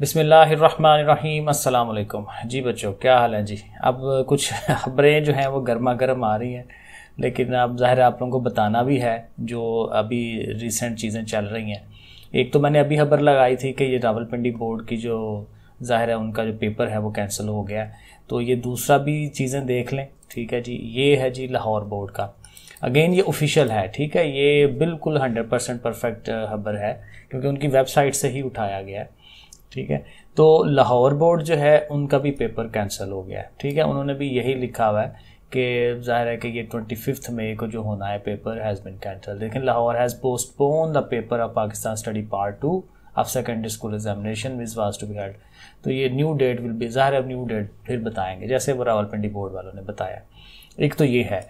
बिसमीम अल्लाम जी बच्चों क्या हाल है जी अब कुछ खबरें जो हैं वो गर्मा गर्म आ रही हैं लेकिन अब ज़ाहिर आप लोगों को बताना भी है जो अभी रिसेंट चीज़ें चल रही हैं एक तो मैंने अभी खबर लगाई थी कि ये रावलपिंडी बोर्ड की जो ज़ाहिर है उनका जो पेपर है वो कैंसिल हो गया तो ये दूसरा भी चीज़ें देख लें ठीक है जी ये है जी लाहौर बोर्ड का अगेन ये ऑफिशियल है ठीक है ये बिल्कुल हंड्रेड परसेंट परफेक्ट खबर है क्योंकि उनकी वेबसाइट से ही उठाया गया है ठीक है तो लाहौर बोर्ड जो है उनका भी पेपर कैंसिल हो गया है ठीक है उन्होंने भी यही लिखा हुआ है कि जाहिर है कि ये ट्वेंटी फिफ्थ मई को जो होना है पेपर हैज़ बिन कैंसल लेकिन Lahore has postpone the paper of Pakistan study part two of secondary school examination which was to be held तो ये न्यू डेट विल बी ज़ाहिर अब न्यू डेट फिर बताएंगे जैसे वो रावलपिंडी बोर्ड वालों ने बताया एक तो ये है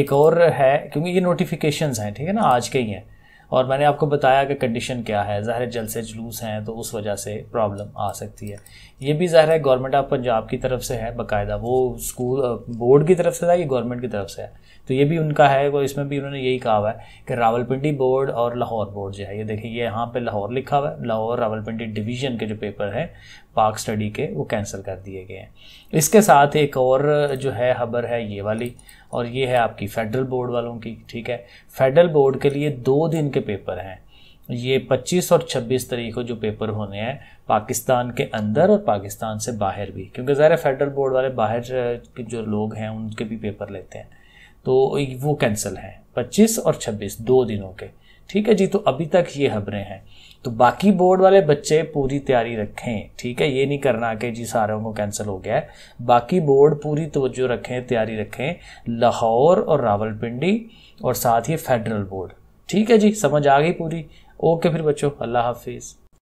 एक और है क्योंकि ये नोटिफिकेशन हैं ठीक है ना आज के ही हैं और मैंने आपको बताया कि कंडीशन क्या है ज़ाहिर जल से जुलूस हैं तो उस वजह से प्रॉब्लम आ सकती है ये भी ज़ाहिर है गवर्नमेंट ऑफ पंजाब की तरफ से है बाकायदा वो स्कूल बोर्ड की तरफ से था या गवर्नमेंट की तरफ से है तो ये भी उनका है वो इसमें भी उन्होंने यही कहा हुआ है कि रावलपिंडी बोर्ड और लाहौर बोर्ड जो है ये देखिए ये यहाँ पे लाहौर लिखा हुआ है लाहौर रावलपिंडी डिवीजन के जो पेपर हैं पाक स्टडी के वो कैंसिल कर दिए गए हैं इसके साथ एक और जो है खबर है ये वाली और ये है आपकी फेडरल बोर्ड वालों की ठीक है फेडरल बोर्ड के लिए दो दिन के पेपर हैं ये 25 और 26 तारीख को जो पेपर होने हैं पाकिस्तान के अंदर और पाकिस्तान से बाहर भी क्योंकि ज़ाहिर फेडरल बोर्ड वाले बाहर के जो लोग हैं उनके भी पेपर लेते हैं तो वो कैंसिल हैं 25 और 26 दो दिनों के ठीक है जी तो अभी तक ये खबरें हैं तो बाकी बोर्ड वाले बच्चे पूरी तैयारी रखें ठीक है ये नहीं करना कि जी सारों को कैंसिल हो गया है बाकी बोर्ड पूरी तवज्जो रखें तैयारी रखें लाहौर और रावलपिंडी और साथ ही फेडरल बोर्ड ठीक है जी समझ आ गई पूरी ओके फिर बच्चों अल्लाह हाफिज़